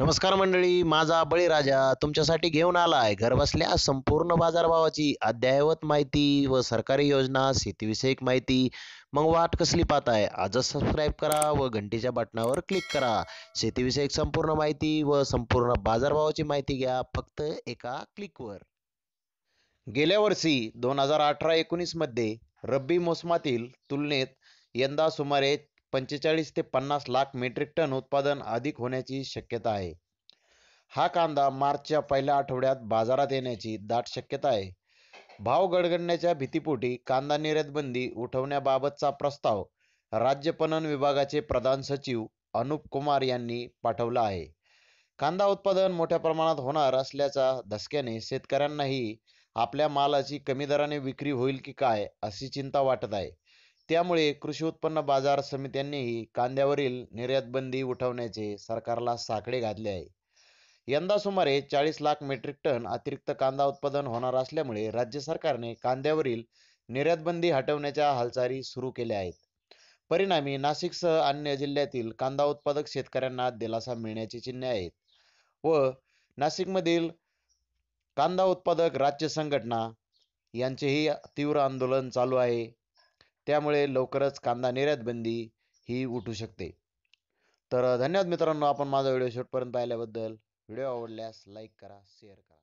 नमस्कार मंडळी माझा बळीराजा तुमच्यासाठी घेऊन आलाय आहे घरबसल्या संपूर्ण बाजारभावाची अद्ययावत माहिती व सरकारी योजना शेतीविषयक माहिती मग वाट कसली पाहत आहे आजच सबस्क्राईब करा व घंटीच्या बटनावर क्लिक करा शेतीविषयक संपूर्ण माहिती व संपूर्ण बाजारभावाची माहिती घ्या फक्त एका क्लिकवर गेल्या वर्षी दोन हजार अठरा एकोणीसमध्ये रब्बी मोसमातील तुलनेत यंदा सुमारे पंचेचाळीस ते पन्नास लाख मेट्रिक टन उत्पादन अधिक होण्याची शक्यता आहे हा कांदा मार्चच्या पहिल्या आठवड्यात बाजारात येण्याची दाट शक्यता आहे भाव गडगडण्याच्या भीतीपोटी कांदा निर्यात बंदी उठवण्याबाबतचा प्रस्ताव राज्य पणन विभागाचे प्रधान सचिव अनुप कुमार यांनी पाठवला आहे कांदा उत्पादन मोठ्या प्रमाणात होणार असल्याच्या धसक्याने शेतकऱ्यांनाही आपल्या मालाची कमी दराने विक्री होईल की काय अशी चिंता वाटत आहे त्यामुळे कृषी उत्पन्न बाजार समित्यांनीही कांद्यावरील निर्यातबंदी उठवण्याचे सरकारला साकडे घातले आहे यंदा सुमारे चाळीस लाख मेट्रिक टन अतिरिक्त कांदा उत्पादन होणार असल्यामुळे राज्य सरकारने कांद्यावरील निर्यातबंदी हटवण्याच्या हालचाली सुरू केल्या आहेत परिणामी नाशिकसह अन्य जिल्ह्यातील कांदा उत्पादक शेतकऱ्यांना दिलासा मिळण्याची चिन्हे आहेत व नाशिकमधील कांदा उत्पादक राज्य संघटना यांचेही तीव्र आंदोलन चालू आहे त्यामुळे लवकरच कांदा बंदी ही उठू शकते तर धन्यवाद मित्रांनो आपण माझा व्हिडिओ शेवटपर्यंत पाहिल्याबद्दल व्हिडिओ आवडल्यास लाईक करा शेअर करा